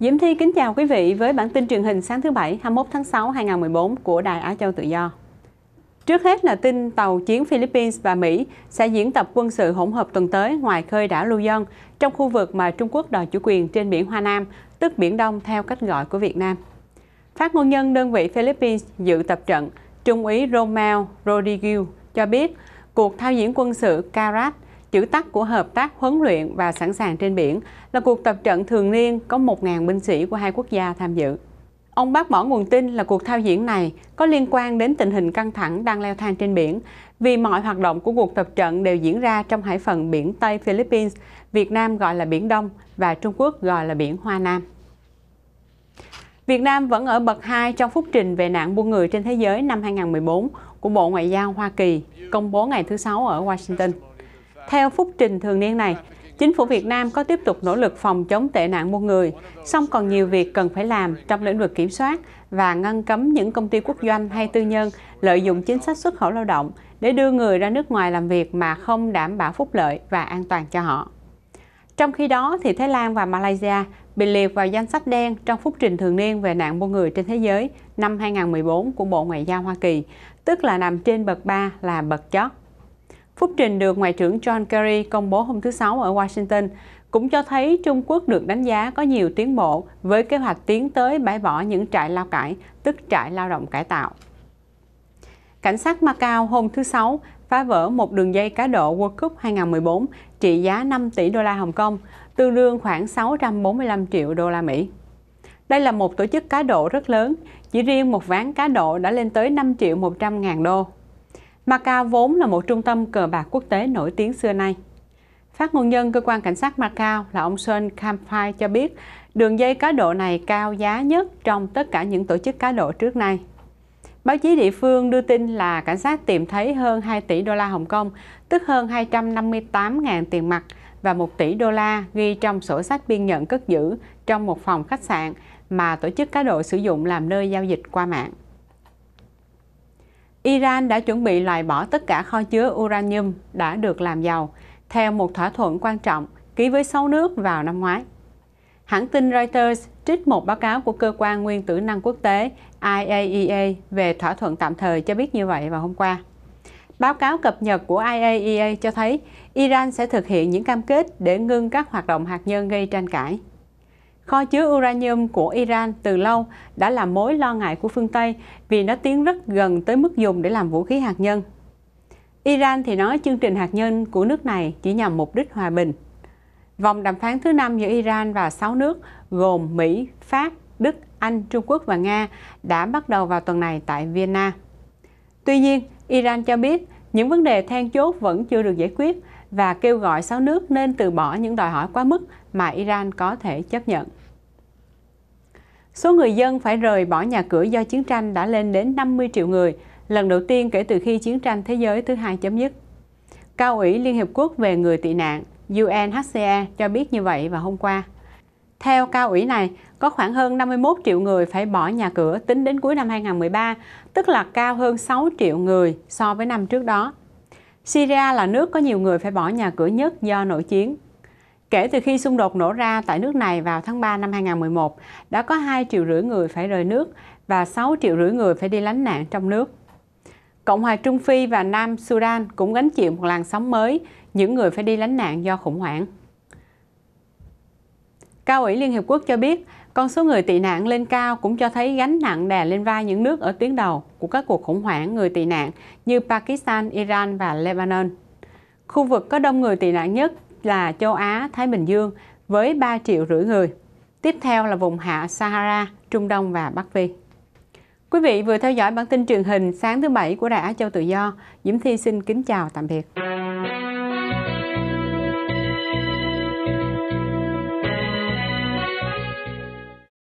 Diễm Thi kính chào quý vị với bản tin truyền hình sáng thứ Bảy 21 tháng 6 2014 của Đài Á Châu Tự Do. Trước hết là tin tàu chiến Philippines và Mỹ sẽ diễn tập quân sự hỗn hợp tuần tới ngoài khơi đảo Luzon trong khu vực mà Trung Quốc đòi chủ quyền trên biển Hoa Nam, tức Biển Đông theo cách gọi của Việt Nam. Phát ngôn nhân đơn vị Philippines dự tập trận Trung úy Romeo Rodriguez cho biết cuộc thao diễn quân sự Karat chữ tắt của Hợp tác Huấn luyện và Sẵn sàng trên biển, là cuộc tập trận thường niên có 1.000 binh sĩ của hai quốc gia tham dự. Ông bác bỏ nguồn tin là cuộc thao diễn này có liên quan đến tình hình căng thẳng đang leo thang trên biển, vì mọi hoạt động của cuộc tập trận đều diễn ra trong hải phần biển Tây Philippines, Việt Nam gọi là Biển Đông và Trung Quốc gọi là Biển Hoa Nam. Việt Nam vẫn ở bậc 2 trong phúc trình về nạn buôn người trên thế giới năm 2014 của Bộ Ngoại giao Hoa Kỳ, công bố ngày thứ Sáu ở Washington. Theo phúc trình thường niên này, chính phủ Việt Nam có tiếp tục nỗ lực phòng chống tệ nạn buôn người, song còn nhiều việc cần phải làm trong lĩnh vực kiểm soát và ngăn cấm những công ty quốc doanh hay tư nhân lợi dụng chính sách xuất khẩu lao động để đưa người ra nước ngoài làm việc mà không đảm bảo phúc lợi và an toàn cho họ. Trong khi đó, thì Thái Lan và Malaysia bị liệt vào danh sách đen trong phúc trình thường niên về nạn buôn người trên thế giới năm 2014 của Bộ Ngoại giao Hoa Kỳ, tức là nằm trên bậc 3 là bậc chót Phúc trình được Ngoại trưởng John Kerry công bố hôm thứ Sáu ở Washington cũng cho thấy Trung Quốc được đánh giá có nhiều tiến bộ với kế hoạch tiến tới bãi bỏ những trại lao cải, tức trại lao động cải tạo. Cảnh sát Macau hôm thứ Sáu phá vỡ một đường dây cá độ World Cup 2014 trị giá 5 tỷ đô la Hồng Kông, tương đương khoảng 645 triệu đô la Mỹ. Đây là một tổ chức cá độ rất lớn, chỉ riêng một ván cá độ đã lên tới 5 triệu 100 ngàn đô. Macau vốn là một trung tâm cờ bạc quốc tế nổi tiếng xưa nay. Phát ngôn nhân cơ quan cảnh sát Macau là ông Sơn Kamphai cho biết đường dây cá độ này cao giá nhất trong tất cả những tổ chức cá độ trước nay. Báo chí địa phương đưa tin là cảnh sát tìm thấy hơn 2 tỷ đô la Hồng Kông, tức hơn 258.000 tiền mặt và 1 tỷ đô la ghi trong sổ sách biên nhận cất giữ trong một phòng khách sạn mà tổ chức cá độ sử dụng làm nơi giao dịch qua mạng. Iran đã chuẩn bị loại bỏ tất cả kho chứa uranium đã được làm giàu, theo một thỏa thuận quan trọng ký với 6 nước vào năm ngoái. Hãng tin Reuters trích một báo cáo của Cơ quan Nguyên tử năng quốc tế IAEA e về thỏa thuận tạm thời cho biết như vậy vào hôm qua. Báo cáo cập nhật của IAEA e cho thấy Iran sẽ thực hiện những cam kết để ngưng các hoạt động hạt nhân gây tranh cãi. Kho chứa uranium của Iran từ lâu đã là mối lo ngại của phương Tây vì nó tiến rất gần tới mức dùng để làm vũ khí hạt nhân. Iran thì nói chương trình hạt nhân của nước này chỉ nhằm mục đích hòa bình. Vòng đàm phán thứ năm giữa Iran và 6 nước gồm Mỹ, Pháp, Đức, Anh, Trung Quốc và Nga đã bắt đầu vào tuần này tại Vienna. Tuy nhiên, Iran cho biết những vấn đề then chốt vẫn chưa được giải quyết và kêu gọi 6 nước nên từ bỏ những đòi hỏi quá mức mà Iran có thể chấp nhận. Số người dân phải rời bỏ nhà cửa do chiến tranh đã lên đến 50 triệu người, lần đầu tiên kể từ khi chiến tranh thế giới thứ hai chấm dứt. Cao ủy Liên Hiệp Quốc về người tị nạn UNHCR cho biết như vậy vào hôm qua. Theo cao ủy này, có khoảng hơn 51 triệu người phải bỏ nhà cửa tính đến cuối năm 2013, tức là cao hơn 6 triệu người so với năm trước đó. Syria là nước có nhiều người phải bỏ nhà cửa nhất do nội chiến. Kể từ khi xung đột nổ ra tại nước này vào tháng 3 năm 2011, đã có 2 triệu rưỡi người phải rời nước và 6 triệu rưỡi người phải đi lánh nạn trong nước. Cộng hòa Trung Phi và Nam Sudan cũng gánh chịu một làn sóng mới, những người phải đi lánh nạn do khủng hoảng. Cao ủy Liên Hiệp Quốc cho biết, con số người tị nạn lên cao cũng cho thấy gánh nặng đè lên vai những nước ở tuyến đầu của các cuộc khủng hoảng người tị nạn như Pakistan, Iran và Lebanon. Khu vực có đông người tị nạn nhất là châu Á, Thái Bình Dương với 3 triệu rưỡi người. Tiếp theo là vùng hạ Sahara, Trung Đông và Bắc Phi. Quý vị vừa theo dõi bản tin truyền hình sáng thứ Bảy của Đài Á Châu Tự Do. Diễm Thi xin kính chào tạm biệt.